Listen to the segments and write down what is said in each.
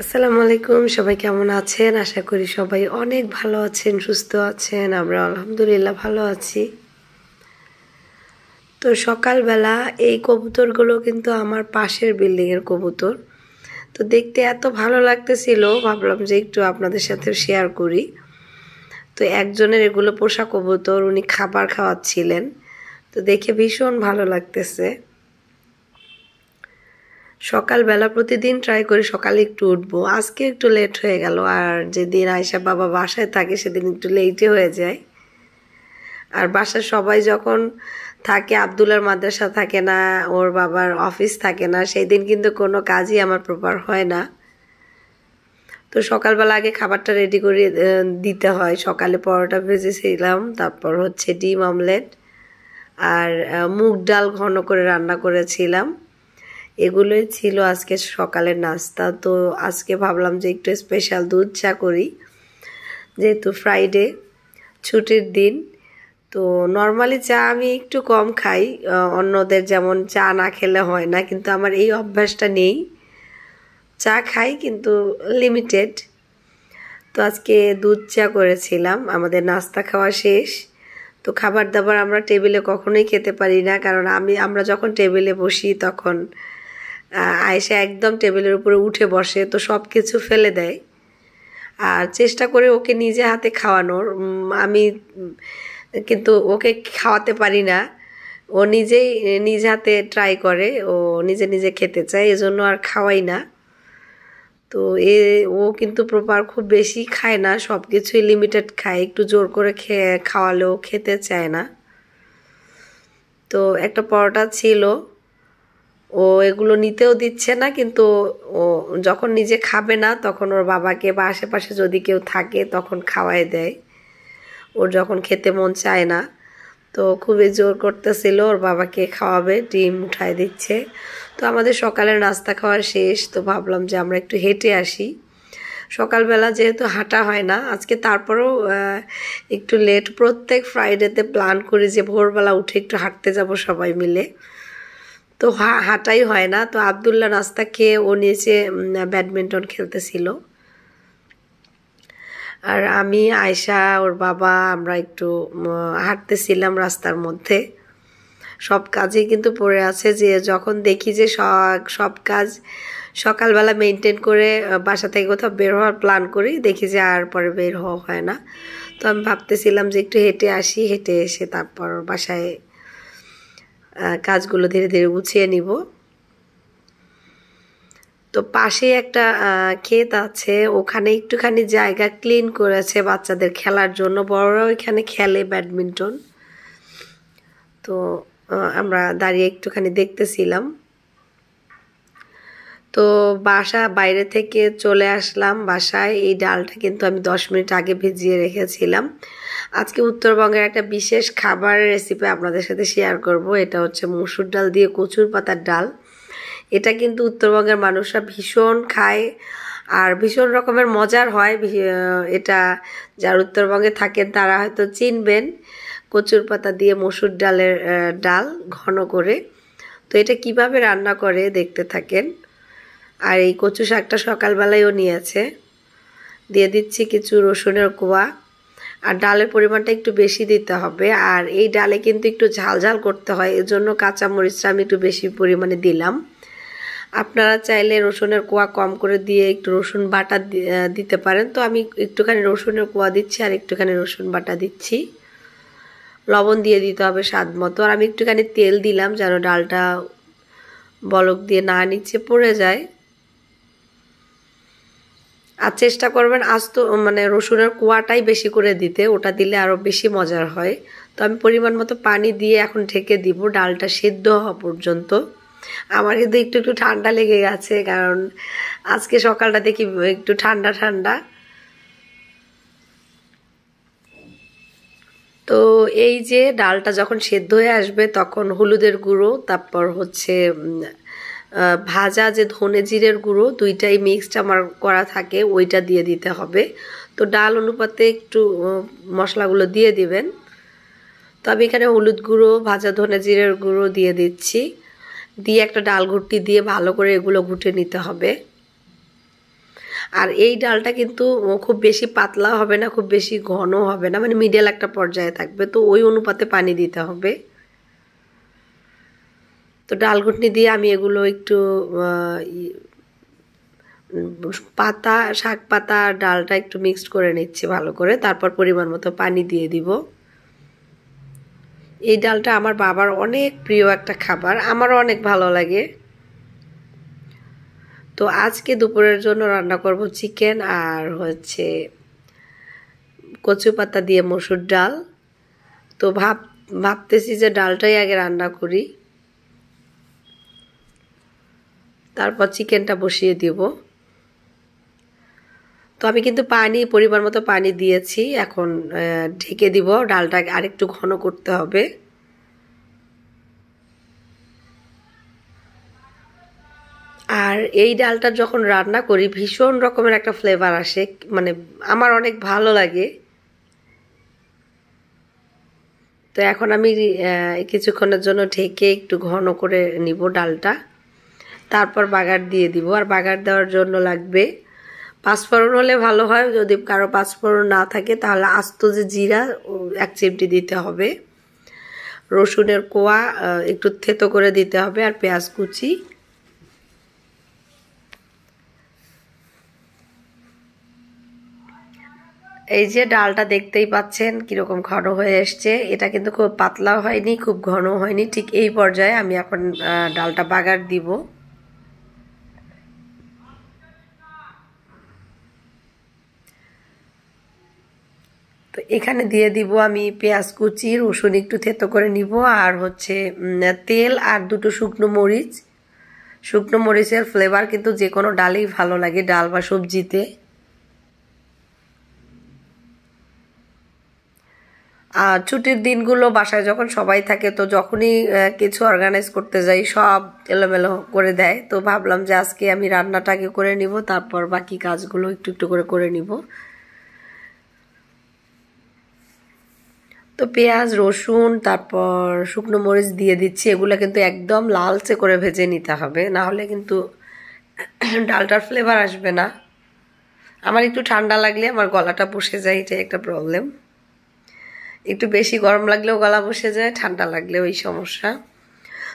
আসসালামু আলাইকুম সবাই কেমন আছেন আশা করি সবাই অনেক ভালো আছেন সুস্থ আছেন আমরা আলহামদুলিল্লাহ ভালো আছি তো সকালবেলা এই কবুতরগুলো কিন্তু আমার পাশের বিল্ডিংয়ের কবুতর তো দেখতে এত ভালো লাগতেছিল ভাবলাম যে একটু আপনাদের সাথে শেয়ার করি তো একজনের এগুলো পোষা কবুতর উনি খাবার খাওয়াচ্ছিলেন তো দেখে ভীষণ ভালো লাগতেছে সকালবেলা প্রতিদিন ট্রাই করি সকালে একটু উঠবো আজকে একটু লেট হয়ে গেল আর যেদিন আয়সা বাবা বাসায় থাকে সেদিন একটু লেটে হয়ে যায় আর বাসার সবাই যখন থাকে আবদুল্লার মাদ্রাসা থাকে না ওর বাবার অফিস থাকে না সেই দিন কিন্তু কোনো কাজই আমার প্রপার হয় না তো সকালবেলা আগে খাবারটা রেডি করে দিতে হয় সকালে পরোটা ভেজেছিলাম তারপর হচ্ছে ডিম অমলেট আর মুগ ডাল ঘন করে রান্না করেছিলাম এগুলোই ছিল আজকে সকালের নাস্তা তো আজকে ভাবলাম যে একটু স্পেশাল দুধ চা করি যেহেতু ফ্রাইডে ছুটির দিন তো নর্মালি চা আমি একটু কম খাই অন্যদের যেমন চা না খেলে হয় না কিন্তু আমার এই অভ্যাসটা নেই চা খাই কিন্তু লিমিটেড তো আজকে দুধ চা করেছিলাম আমাদের নাস্তা খাওয়া শেষ তো খাবার দাবার আমরা টেবিলে কখনোই খেতে পারি না কারণ আমি আমরা যখন টেবিলে বসি তখন আয়েশা একদম টেবিলের উপরে উঠে বসে তো সব কিছু ফেলে দেয় আর চেষ্টা করে ওকে নিজে হাতে খাওয়ানোর আমি কিন্তু ওকে খাওয়াতে পারি না ও নিজেই নিজ হাতে ট্রাই করে ও নিজে নিজে খেতে চায় এজন্য আর খাওয়াই না তো এ ও কিন্তু প্রপার খুব বেশি খায় না সব কিছুই লিমিটেড খায় একটু জোর করে খেয়ে খাওয়ালেও খেতে চায় না তো একটা পরোটা ছিল ও এগুলো নিতেও দিচ্ছে না কিন্তু ও যখন নিজে খাবে না তখন ওর বাবাকে বা আশেপাশে যদি কেউ থাকে তখন খাওয়ায় দেয় ওর যখন খেতে মন চায় না তো খুবই জোর করতেছিল ওর বাবাকে খাওয়াবে ডিম উঠায় দিচ্ছে তো আমাদের সকালের নাস্তা খাওয়া শেষ তো ভাবলাম যে আমরা একটু হেঁটে আসি সকালবেলা যেহেতু হাঁটা হয় না আজকে তারপরেও একটু লেট প্রত্যেক ফ্রাইডেতে প্ল্যান করি যে ভোরবেলা উঠে একটু হাঁটতে যাব সবাই মিলে তো হাঁটাই হয় না তো আবদুল্লাহ রাস্তা খেয়ে ও নিচে ব্যাডমিন্টন খেলতেছিল আর আমি আয়সা ওর বাবা আমরা একটু হাঁটতেছিলাম রাস্তার মধ্যে সব কাজে কিন্তু পড়ে আছে যে যখন দেখি যে সব কাজ সকালবেলা মেনটেন করে বাসা থেকে কোথাও বের হওয়ার প্ল্যান করি দেখি যে আর পরে বের হওয়া হয় না তো আমি ভাবতেছিলাম যে একটু হেঁটে আসি হেঁটে এসে তারপর বাসায় কাজগুলো ধীরে ধীরে গুছিয়ে নিব তো পাশে একটা ক্ষেত আছে ওখানে একটুখানি জায়গা ক্লিন করেছে বাচ্চাদের খেলার জন্য বড়রাও এখানে খেলে ব্যাডমিন্টন তো আমরা দাঁড়িয়ে একটুখানি দেখতেছিলাম তো বাসা বাইরে থেকে চলে আসলাম বাসায় এই ডালটা কিন্তু আমি দশ মিনিট আগে ভিজিয়ে রেখেছিলাম আজকে উত্তরবঙ্গের একটা বিশেষ খাবারের রেসিপি আপনাদের সাথে শেয়ার করব এটা হচ্ছে মসুর ডাল দিয়ে কচুর পাতার ডাল এটা কিন্তু উত্তরবঙ্গের মানুষরা ভীষণ খায় আর ভীষণ রকমের মজার হয় এটা যারা উত্তরবঙ্গে থাকেন তারা হয়তো চিনবেন কচুর পাতা দিয়ে মসুর ডালের ডাল ঘন করে তো এটা কিভাবে রান্না করে দেখতে থাকেন আর এই কচু শাকটা সকালবেলায়ও নিয়েছে দিয়ে দিচ্ছি কিছু রসুনের কোয়া আর ডালের পরিমাণটা একটু বেশি দিতে হবে আর এই ডালে কিন্তু একটু ঝাল ঝাল করতে হয় এর জন্য কাঁচামরিচটা আমি একটু বেশি পরিমাণে দিলাম আপনারা চাইলে রসুনের কোয়া কম করে দিয়ে একটু রসুন বাটা দিতে পারেন তো আমি একটুখানি রসুনের কোয়া দিচ্ছি আর একটুখানি রসুন বাটা দিচ্ছি লবণ দিয়ে দিতে হবে স্বাদ মতো আর আমি একটুখানি তেল দিলাম যেন ডালটা বলক দিয়ে না নিচে পড়ে যায় আর চেষ্টা করবেন আস্ত মানে রসুনের কুয়াটাই বেশি করে দিতে ওটা দিলে আরও বেশি মজার হয় তো আমি পরিমাণ মতো পানি দিয়ে এখন ঢেকে দিব ডালটা সেদ্ধ হওয়া পর্যন্ত আমার কিন্তু একটু একটু ঠান্ডা লেগে গেছে কারণ আজকে সকালটা দেখি একটু ঠান্ডা ঠান্ডা তো এই যে ডালটা যখন সেদ্ধ হয়ে আসবে তখন হলুদের গুঁড়ো তারপর হচ্ছে ভাজা যে ধনে জিরের গুঁড়ো দুইটাই মিক্সড আমার করা থাকে ওইটা দিয়ে দিতে হবে তো ডাল অনুপাতে একটু মশলাগুলো দিয়ে দিবেন তো আমি এখানে হলুদ গুঁড়ো ভাজা ধনে জিরের গুঁড়ো দিয়ে দিচ্ছি দিয়ে একটা ডাল ঘুটি দিয়ে ভালো করে এগুলো ঘুটে নিতে হবে আর এই ডালটা কিন্তু খুব বেশি পাতলা হবে না খুব বেশি ঘন হবে না মানে মিডিয়াল একটা পর্যায়ে থাকবে তো ওই অনুপাতে পানি দিতে হবে তো ডাল ঘুটনি দিয়ে আমি এগুলো একটু পাতা শাক পাতা ডালটা একটু মিক্সড করে নিচ্ছি ভালো করে তারপর পরিমাণ মতো পানি দিয়ে দিব এই ডালটা আমার বাবার অনেক প্রিয় একটা খাবার আমারও অনেক ভালো লাগে তো আজকে দুপুরের জন্য রান্না করব চিকেন আর হচ্ছে কচু পাতা দিয়ে মসুর ডাল তো ভাব ভাবতেছি যে ডালটাই আগে রান্না করি তারপর চিকেনটা বসিয়ে দিব তো আমি কিন্তু পানি পরিমাণ মতো পানি দিয়েছি এখন ঢেকে দিব ডালটা আরেকটু ঘন করতে হবে আর এই ডালটা যখন রান্না করি ভীষণ রকমের একটা ফ্লেভার আসে মানে আমার অনেক ভালো লাগে তো এখন আমি কিছুক্ষণের জন্য ঢেকে একটু ঘন করে নিব ডালটা তারপর বাগার দিয়ে দিব আর বাগার দেওয়ার জন্য লাগবে পাঁচফোড়ন হলে ভালো হয় যদি কারো পাঁচফোড়ন না থাকে তাহলে আস্ত যে জিরা এক চিমটি দিতে হবে রসুনের কোয়া একটু থেতো করে দিতে হবে আর পেঁয়াজ কুচি এই যে ডালটা দেখতেই পাচ্ছেন কীরকম ঘন হয়ে এসছে এটা কিন্তু খুব পাতলা হয়নি খুব ঘন হয়নি ঠিক এই পর্যায়ে আমি এখন ডালটা বাগার দিব তো এখানে দিয়ে দিব আমি পেঁয়াজ কুচি রসুন একটু থেতো করে নিব আর হচ্ছে তেল আর দুটো শুকনো মরিচ শুকনো মরিচের ফ্লেভার কিন্তু যে কোনো ডালেই ভালো লাগে ডাল বা সবজিতে আর ছুটির দিনগুলো বাসায় যখন সবাই থাকে তো যখনই কিছু অর্গানাইজ করতে যাই সব এলোমেলো করে দেয় তো ভাবলাম যে আজকে আমি রান্নাটাকে করে নিব তারপর বাকি কাজগুলো একটু একটু করে করে নিব তো পেঁয়াজ রসুন তারপর শুকনো মরিচ দিয়ে দিচ্ছি এগুলো কিন্তু একদম লালচে করে ভেজে নিতে হবে না হলে কিন্তু ডালটার ফ্লেভার আসবে না আমার একটু ঠান্ডা লাগলে আমার গলাটা বসে যায় এটাই একটা প্রবলেম একটু বেশি গরম লাগলেও গলা বসে যায় ঠান্ডা লাগলে ওই সমস্যা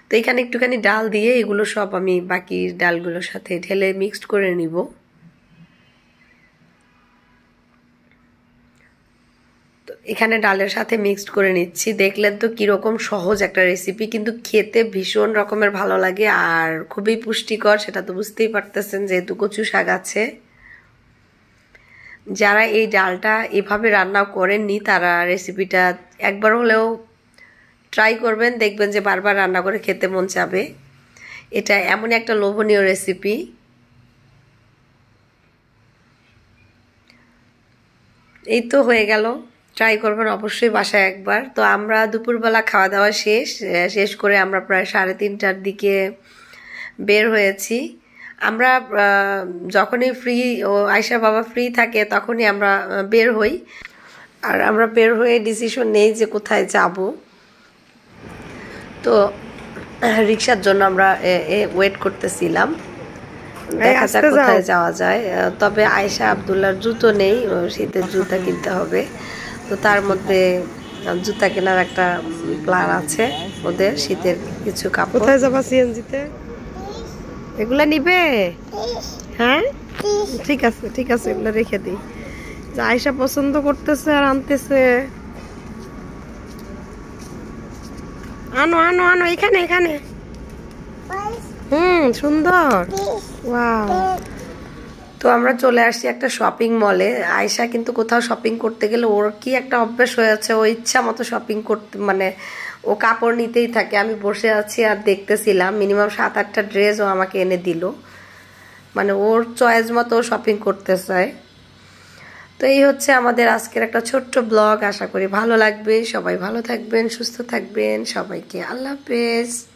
তো এখানে একটুখানি ডাল দিয়ে এগুলো সব আমি বাকি ডালগুলোর সাথে ঢেলে মিক্সড করে নিব এখানে ডালের সাথে মিক্সড করে নিচ্ছি দেখলেন তো কীরকম সহজ একটা রেসিপি কিন্তু খেতে ভীষণ রকমের ভালো লাগে আর খুবই পুষ্টিকর সেটা তো বুঝতেই পারতেছেন যেহেতু কচু শাক আছে যারা এই ডালটা এভাবে রান্না করেননি তারা রেসিপিটা একবার হলেও ট্রাই করবেন দেখবেন যে বারবার রান্না করে খেতে মন চাবে এটা এমন একটা লোভনীয় রেসিপি এই তো হয়ে গেল ট্রাই করবেন অবশ্যই বাসায় একবার তো আমরা দুপুরবেলা খাওয়া দাওয়া শেষ শেষ করে আমরা প্রায় সাড়ে তিনটার দিকে বের হয়েছি আমরা যখনই ফ্রি ও আয়সা বাবা ফ্রি থাকে তখনই আমরা বের হই আর আমরা বের হয়ে ডিসিশন নেই যে কোথায় যাব তো রিক্সার জন্য আমরা ওয়েট করতেছিলাম কোথায় যাওয়া যায় তবে আয়সা আবদুল্লার জুতো নেই শীতের জুতা কিনতে হবে তো তার মধ্যে জুতা কেনার একটা প্ল্যান আছে ওদের শীতের কিছু কাপড় কোথায় যাবা সিএনজিতে এগুলা নিবে হ্যাঁ ঠিক আছে ঠিক আছে এগুলো রেখে দিই আয়সা পছন্দ করতেছে আর আনতেছে আনো আনো আনো এখানে এখানে হুম সুন্দর ওয়া তো আমরা চলে আসছি একটা শপিং মলে আয়সা কিন্তু কোথাও শপিং করতে গেলে ওর কি একটা অভ্যাস হয়ে আছে ও ইচ্ছা মতো শপিং করতে মানে ও কাপড় নিতেই থাকে আমি বসে আছি আর দেখতেছিলাম মিনিমাম সাত আটটা ড্রেস ও আমাকে এনে দিল মানে ওর চয়েস মতো শপিং করতে চায় তো এই হচ্ছে আমাদের আজকের একটা ছোট্ট ব্লগ আশা করি ভালো লাগবে সবাই ভালো থাকবেন সুস্থ থাকবেন সবাইকে আল্লাহ হাফেজ